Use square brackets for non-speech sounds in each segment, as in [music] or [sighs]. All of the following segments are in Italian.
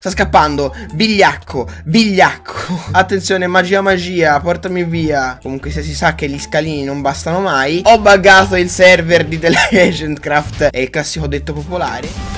Sta scappando, bigliacco, bigliacco [laughs] Attenzione, magia magia, portami via Comunque se si sa che gli scalini non bastano mai Ho buggato il server di The Legendcraft È il classico detto popolare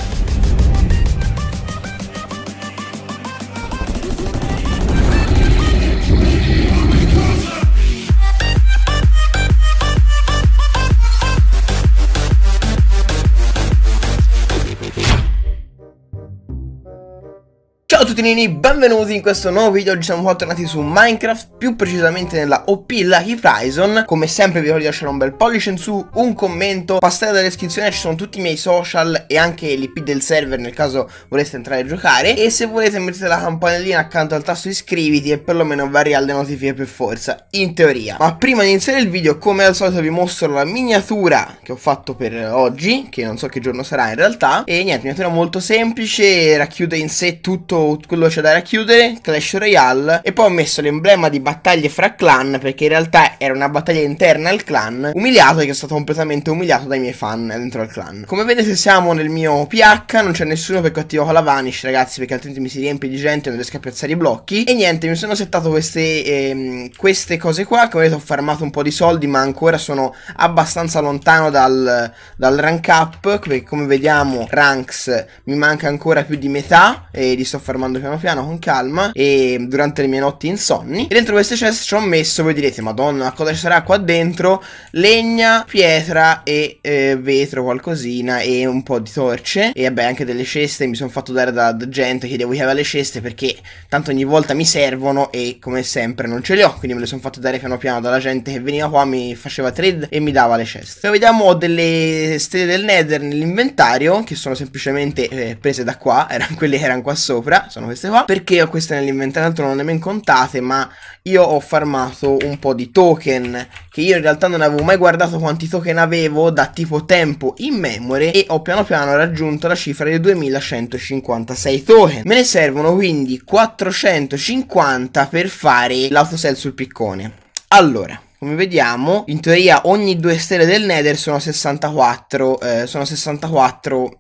Ciao a tutti nini, benvenuti in questo nuovo video, oggi siamo qua tornati su Minecraft, più precisamente nella OP Lucky Prison Come sempre vi voglio lasciare un bel pollice in su, un commento, passate dalla descrizione, ci sono tutti i miei social e anche l'IP del server nel caso voleste entrare a giocare E se volete mettete la campanellina accanto al tasto iscriviti e perlomeno varia arriva le notifiche per forza, in teoria Ma prima di iniziare il video, come al solito vi mostro la miniatura che ho fatto per oggi, che non so che giorno sarà in realtà E niente, miniatura molto semplice, racchiude in sé tutto quello c'è da racchiudere, Clash Royale e poi ho messo l'emblema di battaglie fra clan perché in realtà era una battaglia interna al clan, umiliato e che è stato completamente umiliato dai miei fan dentro al clan. Come vedete siamo nel mio PH, non c'è nessuno perché ho attivato la Vanish ragazzi perché altrimenti mi si riempie di gente e non riesco a piazzare i blocchi e niente mi sono settato queste, ehm, queste cose qua, come vedete ho farmato un po' di soldi ma ancora sono abbastanza lontano dal, dal rank up, perché come vediamo ranks mi manca ancora più di metà e li sto farmando formando piano piano con calma e durante le mie notti insonni. E dentro queste chest ci ho messo, voi direte, madonna, cosa ci sarà qua dentro? Legna, pietra e eh, vetro, qualcosina e un po' di torce. E vabbè, anche delle ceste, mi sono fatto dare da, da gente che devo che le ceste perché tanto ogni volta mi servono e come sempre non ce le ho. Quindi me le sono fatte dare piano piano dalla gente che veniva qua, mi faceva trade e mi dava le ceste. Poi vediamo, ho delle stelle del nether nell'inventario che sono semplicemente eh, prese da qua, [laughs] erano quelle che erano qua sopra sono queste qua, perché ho queste nell'inventario, non le ho ben contate, ma io ho farmato un po' di token, che io in realtà non avevo mai guardato quanti token avevo da tipo tempo in memory e ho piano piano raggiunto la cifra di 2156 token. Me ne servono quindi 450 per fare l'autosell sul piccone. Allora, come vediamo, in teoria ogni due stelle del Nether sono 64, eh, sono 64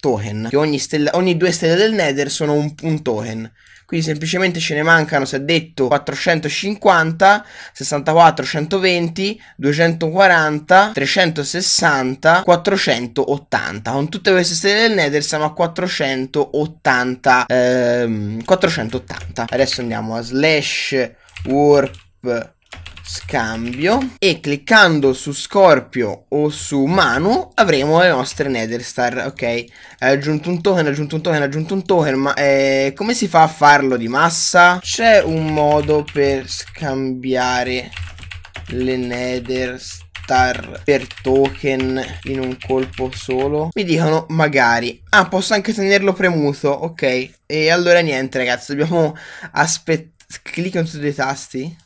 token. Che ogni, stella, ogni due stelle del Nether sono un, un token. Quindi semplicemente ce ne mancano, si è detto, 450, 64, 120, 240, 360, 480. Con tutte queste stelle del Nether siamo a 480. Ehm, 480. Adesso andiamo a slash warp scambio e cliccando su Scorpio o su Manu avremo le nostre Nether Star, ok? Hai aggiunto un token, hai aggiunto un token, hai aggiunto un token, ma eh, come si fa a farlo di massa? C'è un modo per scambiare le Nether Star per token in un colpo solo mi dicono magari ah posso anche tenerlo premuto ok e allora niente ragazzi dobbiamo aspettare clicca su dei tasti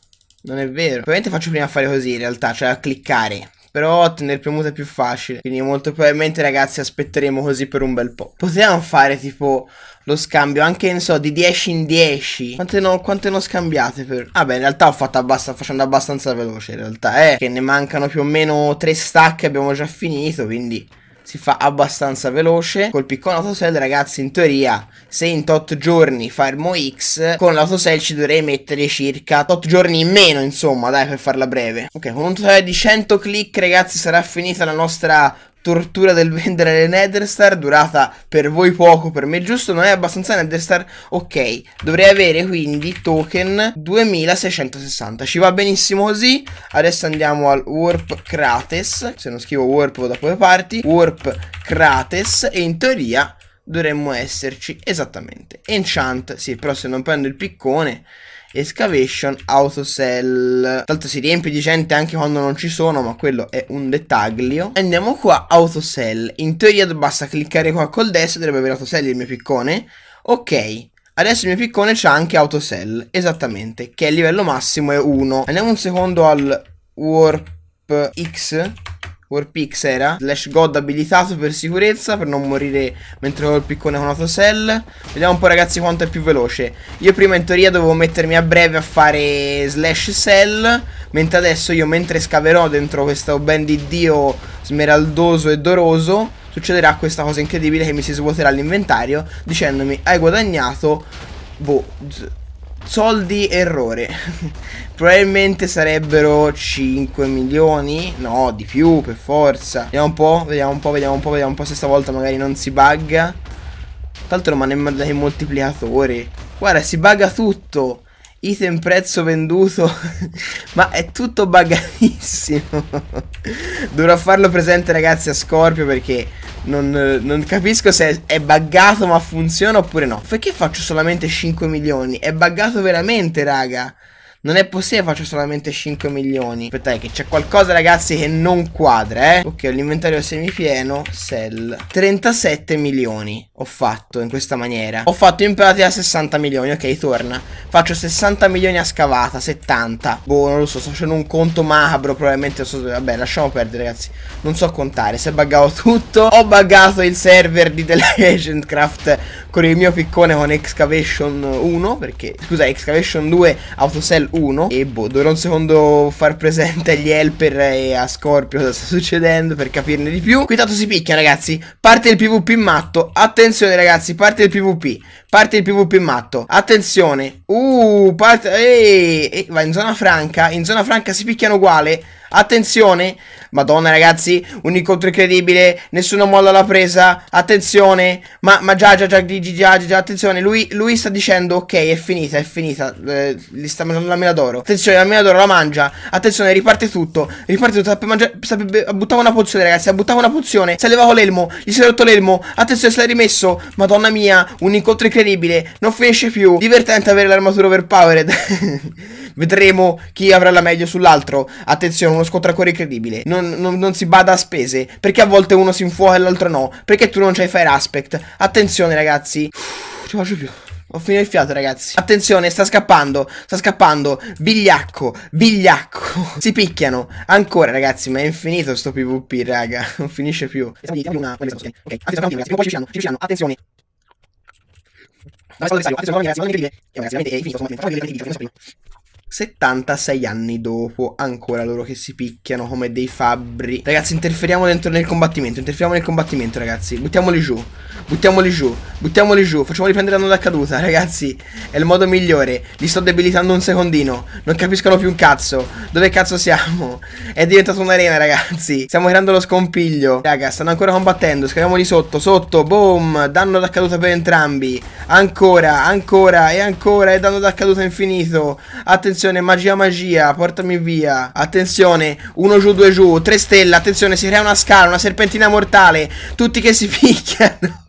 non è vero. Probabilmente faccio prima a fare così in realtà, cioè a cliccare. Però tenere premuto è più facile. Quindi molto probabilmente ragazzi aspetteremo così per un bel po'. Potevamo fare tipo lo scambio anche, non so, di 10 in 10. Quante non no scambiate per... Ah beh, in realtà ho fatto abbastanza, facendo abbastanza veloce in realtà, eh. Che ne mancano più o meno 3 stack e abbiamo già finito, quindi si fa abbastanza veloce. Col piccolo autosell, ragazzi, in teoria, se in tot giorni farmo X, con l'autosell ci dovrei mettere circa tot giorni in meno, insomma, dai, per farla breve. Ok, con un totale di 100 click, ragazzi, sarà finita la nostra tortura del [laughs] vendere le Netherstar durata per voi poco, per me giusto, non è abbastanza Netherstar, ok, dovrei avere quindi token 2660, ci va benissimo così, adesso andiamo al Warp Crates, se non scrivo Warp vado da quelle parti, Warp Crates e in teoria dovremmo esserci esattamente, Enchant, sì, però se non prendo il piccone Excavation Autocell Tanto si riempie di gente anche quando non ci sono, ma quello è un dettaglio. Andiamo qua, Autocell In teoria basta cliccare qua col destro, dovrebbe avere Autosell il mio piccone. Ok, Adesso il mio piccone c'ha anche Autocell esattamente, che è il livello massimo è 1. Andiamo un secondo al warp x Warpix era Slash God abilitato per sicurezza Per non morire mentre ho il piccone con autosell Vediamo un po' ragazzi quanto è più veloce Io prima in teoria dovevo mettermi a breve a fare Slash Cell Mentre adesso io mentre scaverò dentro questo ben di Dio Smeraldoso e doroso Succederà questa cosa incredibile che mi si svuoterà l'inventario Dicendomi hai guadagnato Boh soldi errore [laughs] Probabilmente sarebbero 5 milioni No di più per forza Vediamo un po' Vediamo un po' Vediamo un po' Vediamo un po' se stavolta magari non si bugga Tanto ma mi il moltiplicatore Guarda si bugga tutto Item prezzo venduto [laughs] Ma è tutto buggatissimo [laughs] Dovrò farlo presente ragazzi a Scorpio perché non, non capisco se è, è buggato ma funziona oppure no. Perché faccio solamente 5 milioni? È buggato veramente, raga. Non è possibile faccio solamente 5 milioni. Aspettate che c'è qualcosa ragazzi che non quadra eh. Ok ho l'inventario semipieno. Sell. 37 milioni ho fatto in questa maniera. Ho fatto in pratica 60 milioni. Ok torna. Faccio 60 milioni a scavata. 70. Boh non lo so sto facendo un conto macabro probabilmente. So, vabbè lasciamo perdere ragazzi. Non so contare. Se buggavo tutto. Ho buggato il server di The [laughs] Legend Craft con il mio piccone con Excavation 1. Perché scusa Excavation 2 Autosell 1 e boh, dovrò un secondo far presente agli helper e a Scorpio cosa sta succedendo per capirne di più. Qui tanto si picchia ragazzi, parte il PvP matto, attenzione ragazzi, parte il PvP. Parte il PvP matto. Attenzione. Uh, parte... Ehi, eh, va in zona franca. In zona franca si picchiano uguale. Attenzione. Madonna, ragazzi. Un incontro incredibile. Nessuno molla la presa. Attenzione. Ma, ma già, già, già, già, già, già, Attenzione. Lui, lui sta dicendo, ok, è finita, è finita. Eh, gli sta mangiando la mela d'oro. Attenzione, la mela d'oro la mangia. Attenzione, riparte tutto. Riparte tutto. Sta Buttava una pozione, ragazzi. Ha Buttava una pozione. Si è levato l'elmo. Gli si è rotto l'elmo. Attenzione, se l'ha rimesso. Madonna mia. Un incontro incredibile incredibile, non finisce più. Divertente avere l'armatura overpowered. Vedremo chi avrà la meglio sull'altro. Attenzione, uno scontro a incredibile. Non, non, non, si bada a spese. Perché a volte uno si infuoca e l'altro no. Perché tu non c'hai fire aspect. Attenzione, ragazzi. Uff, ci faccio più. Ho finito il fiato, ragazzi. Attenzione, sta scappando. Sta scappando. Bigliacco. Bigliacco. Si picchiano. Ancora, ragazzi, ma è infinito sto PvP, raga. Non finisce più. Ok. Attenzione. No es cuando desayuno, antes no no y 76 anni dopo, ancora loro che si picchiano come dei fabbri. Ragazzi, interferiamo dentro nel combattimento, interferiamo nel combattimento, ragazzi. Buttiamoli giù, buttiamoli giù, buttiamoli giù, facciamoli prendere danno da caduta, ragazzi. È il modo migliore. Li sto debilitando un secondino. Non capiscono più un cazzo. Dove cazzo siamo? È diventato un'arena, ragazzi. Stiamo creando lo scompiglio. Raga, stanno ancora combattendo. Scaviamoli sotto, sotto, boom. Danno da caduta per entrambi. Ancora, ancora e ancora e danno da caduta infinito. Attenzione attenzione, magia magia, portami via. Attenzione, uno giù, due giù, tre stelle, attenzione, si crea una scala, una serpentina mortale. Tutti che si [laughs] picchiano.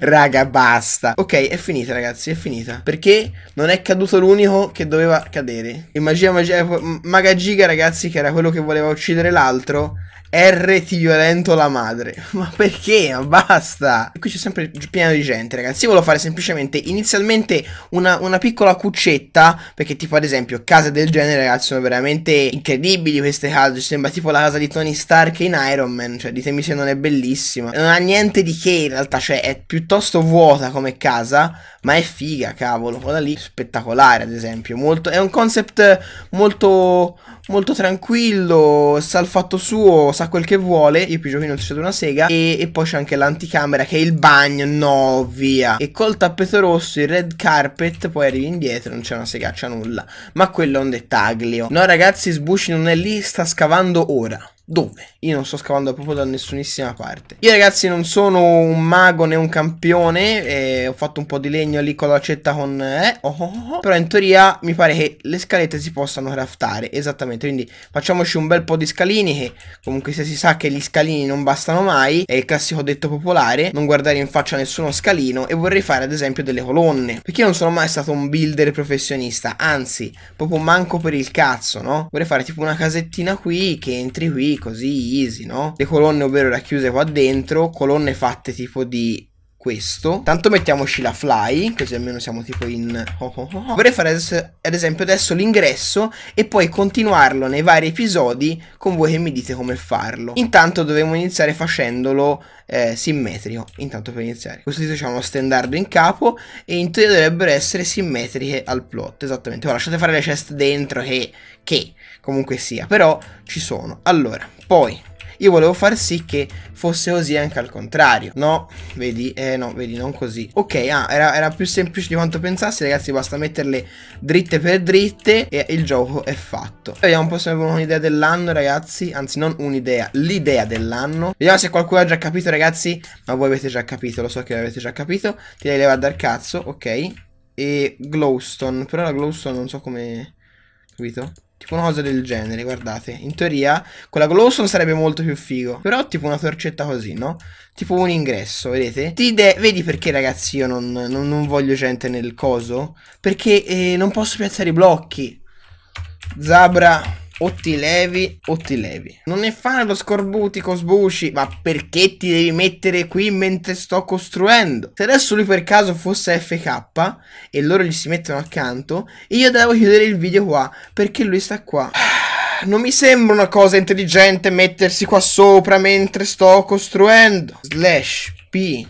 Raga, basta. Ok, è finita, ragazzi, è finita. Perché non è caduto l'unico che doveva cadere. E magia magia, maga ragazzi, che era quello che voleva uccidere l'altro. RT violento la madre. [laughs] Ma perché? Ma basta. E Qui c'è sempre pieno di gente, ragazzi. Io volevo fare semplicemente inizialmente una, una, piccola cuccetta. Perché, tipo, ad esempio, case del genere, ragazzi, sono veramente incredibili queste case. Ci sembra tipo la casa di Tony Stark in Iron Man. Cioè, ditemi se non è bellissima. Non ha niente di che in realtà. Cioè, è piuttosto vuota come casa. Ma è figa, cavolo. Quella lì è spettacolare, ad esempio. Molto, è un concept molto, molto tranquillo. Sa il fatto suo sa quel che vuole. Io più giochino non c'è una sega. E, e poi c'è anche l'anticamera che è il bagno. No, via. E col tappeto rosso, il red carpet, poi arrivi indietro, non c'è una segaccia, nulla. Ma quello è un dettaglio. No, ragazzi, Sbushi non è lì, sta scavando ora. Dove? Io non sto scavando proprio da nessunissima parte. Io ragazzi non sono un mago né un campione, eh, ho fatto un po' di legno lì con l'accetta con... Eh, oh, oh oh oh. Però in teoria mi pare che le scalette si possano craftare, esattamente. Quindi facciamoci un bel po' di scalini che comunque se si sa che gli scalini non bastano mai, è il classico detto popolare, non guardare in faccia nessuno scalino e vorrei fare ad esempio delle colonne. Perché io non sono mai stato un builder professionista, anzi, proprio manco per il cazzo, no? Vorrei fare tipo una casettina qui che entri qui così easy, no? Le colonne ovvero racchiuse qua dentro, colonne fatte tipo di questo. Tanto mettiamoci la fly, così almeno siamo tipo in... Vorrei fare ad esempio adesso l'ingresso e poi continuarlo nei vari episodi con voi che mi dite come farlo. Intanto dovremmo iniziare facendolo eh, simmetrico, intanto per iniziare. Questo titolo c'è uno standard in capo e in teoria dovrebbero essere simmetriche al plot, esattamente. Ora lasciate fare le chest dentro che, che comunque sia, però ci sono. Allora, poi io volevo far sì che fosse così anche al contrario. No, vedi, eh no, vedi, non così. Ok, ah, era, era più semplice di quanto pensassi, ragazzi, basta metterle dritte per dritte e il gioco è fatto. Vediamo un po' se abbiamo un'idea dell'anno, ragazzi. Anzi, non un'idea, l'idea dell'anno. Vediamo se qualcuno ha già capito, ragazzi. Ma voi avete già capito, lo so che avete già capito. Ti dai leva dal cazzo, ok. E Glowstone, però la Glowstone non so come... Capito? Tipo una cosa del genere, guardate. In teoria, con la Glowstone sarebbe molto più figo. Però tipo una torcetta così, no? Tipo un ingresso, vedete? Ti de Vedi perché, ragazzi, io non, non, non, voglio gente nel coso? Perché eh, non posso piazzare i blocchi. Zabra o ti levi o ti levi. Non è fare lo scorbutico sbushi, ma perché ti devi mettere qui mentre sto costruendo? Se adesso lui per caso fosse FK e loro gli si mettono accanto, io devo chiudere il video qua perché lui sta qua. [sighs] Non mi sembra una cosa intelligente mettersi qua sopra mentre sto costruendo. Slash P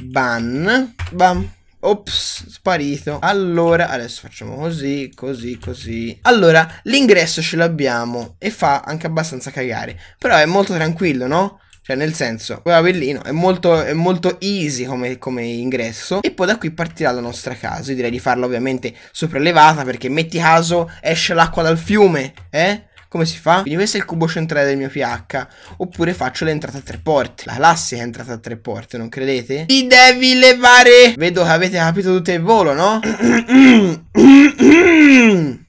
ban bam. Ops, sparito. Allora, adesso facciamo così, così, così. Allora, l'ingresso ce l'abbiamo e fa anche abbastanza cagare. Però è molto tranquillo, no? Cioè, nel senso, Bellino è molto, è molto easy come, come, ingresso. E poi da qui partirà la nostra casa. Io direi di farla ovviamente sopraelevata perché metti caso esce l'acqua dal fiume, eh? Come si fa? Quindi questo è il cubo centrale del mio pH. Oppure faccio l'entrata a tre porte. La classica entrata a tre porte, non credete? Ti devi levare! Vedo che avete capito tutto il volo, no? Bene,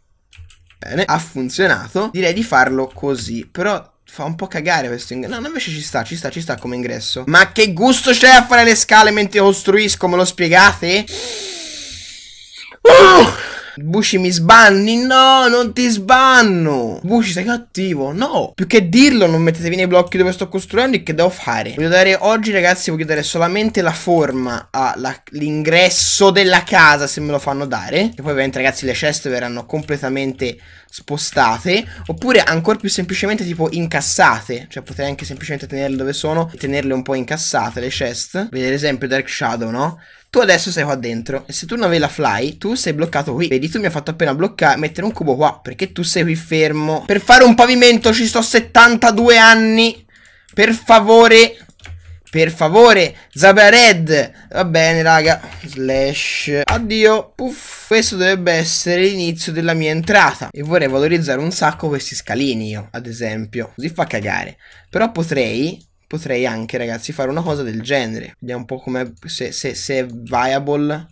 ha funzionato. Direi di farlo così, però... Fa un po' cagare questo ingresso. No, no, invece ci sta, ci sta, ci sta come ingresso. Ma che gusto c'è a fare le scale mentre costruisco, me lo spiegate? Oh! Bushi mi sbanni? No, non ti sbanno. Bushi sei cattivo. No. Più che dirlo, non mettetevi nei blocchi dove sto costruendo e che devo fare. Voglio dare oggi, ragazzi, voglio dare solamente la forma all'ingresso della casa, se me lo fanno dare. E poi ovviamente, ragazzi, le ceste verranno completamente spostate oppure ancora più semplicemente tipo incassate cioè potrei anche semplicemente tenerle dove sono e tenerle un po' incassate le chest vedi ad esempio Dark Shadow no? Tu adesso sei qua dentro e se tu non avevi la fly tu sei bloccato qui Vedi tu mi hai fatto appena bloccare mettere un cubo qua perché tu sei qui fermo Per fare un pavimento ci sto 72 anni Per favore per favore, Zabared. Va bene, raga. Slash. Addio. Puff. Questo dovrebbe essere l'inizio della mia entrata. E vorrei valorizzare un sacco questi scalini io, ad esempio. Così fa cagare. Però potrei... Potrei anche, ragazzi, fare una cosa del genere. Vediamo un po' come... Se, se, se è viable...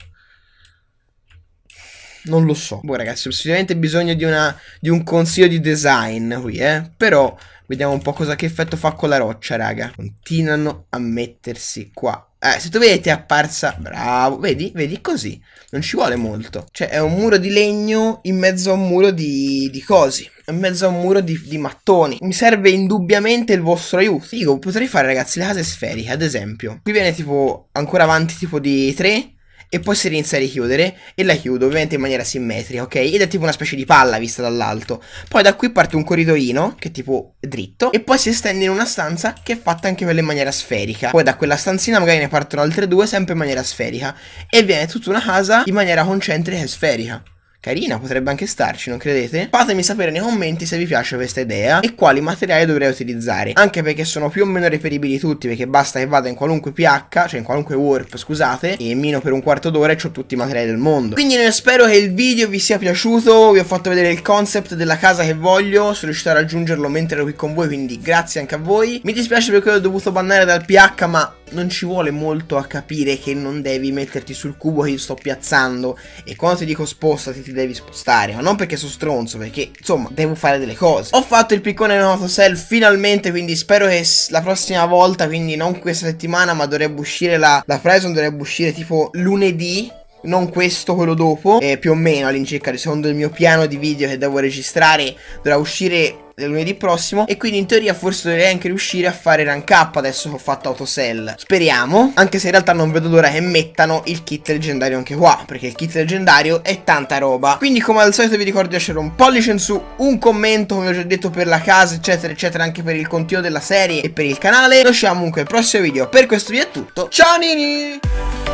Non lo so. Boh, ragazzi, ho sicuramente bisogno di, una, di un consiglio di design qui, eh. Però Vediamo un po' cosa che effetto fa con la roccia, raga. Continuano a mettersi qua. Eh, se tu vedete è apparsa, bravo, vedi, vedi, così, non ci vuole molto. Cioè è un muro di legno in mezzo a un muro di, di cosi, in mezzo a un muro di, di mattoni. Mi serve indubbiamente il vostro aiuto. Dico, potrei fare ragazzi le case sferiche, ad esempio. Qui viene tipo ancora avanti tipo di 3, e poi si inizia a richiudere e la chiudo ovviamente in maniera simmetrica, ok? Ed è tipo una specie di palla vista dall'alto. Poi da qui parte un corridoino che è tipo dritto e poi si estende in una stanza che è fatta anche quella in maniera sferica. Poi da quella stanzina magari ne partono altre due sempre in maniera sferica e viene tutta una casa in maniera concentrica e sferica. Carina, potrebbe anche starci, non credete? Fatemi sapere nei commenti se vi piace questa idea e quali materiali dovrei utilizzare. Anche perché sono più o meno reperibili tutti, perché basta che vada in qualunque pH, cioè in qualunque warp, scusate, e mino per un quarto d'ora e ho tutti i materiali del mondo. Quindi io spero che il video vi sia piaciuto, vi ho fatto vedere il concept della casa che voglio, sono riuscito a raggiungerlo mentre ero qui con voi, quindi grazie anche a voi. Mi dispiace perché ho dovuto bannare dal pH, ma non ci vuole molto a capire che non devi metterti sul cubo che io sto piazzando e quando ti dico spostati ti devi spostare, ma non perché sono stronzo, perché insomma devo fare delle cose. Ho fatto il piccone noto cell finalmente, quindi spero che la prossima volta, quindi non questa settimana, ma dovrebbe uscire la, la Prison, dovrebbe uscire tipo lunedì, non questo, quello dopo, eh, più o meno all'incirca, secondo il mio piano di video che devo registrare, dovrà uscire lunedì prossimo e quindi in teoria forse dovrei anche riuscire a fare rank up adesso che ho fatto autosell. Speriamo, anche se in realtà non vedo l'ora che mettano il kit leggendario anche qua, perché il kit leggendario è tanta roba. Quindi come al solito vi ricordo di lasciare un pollice in su, un commento come ho già detto per la casa eccetera eccetera anche per il continuo della serie e per il canale. Noi ci vediamo comunque al prossimo video, per questo video è tutto, ciao nini!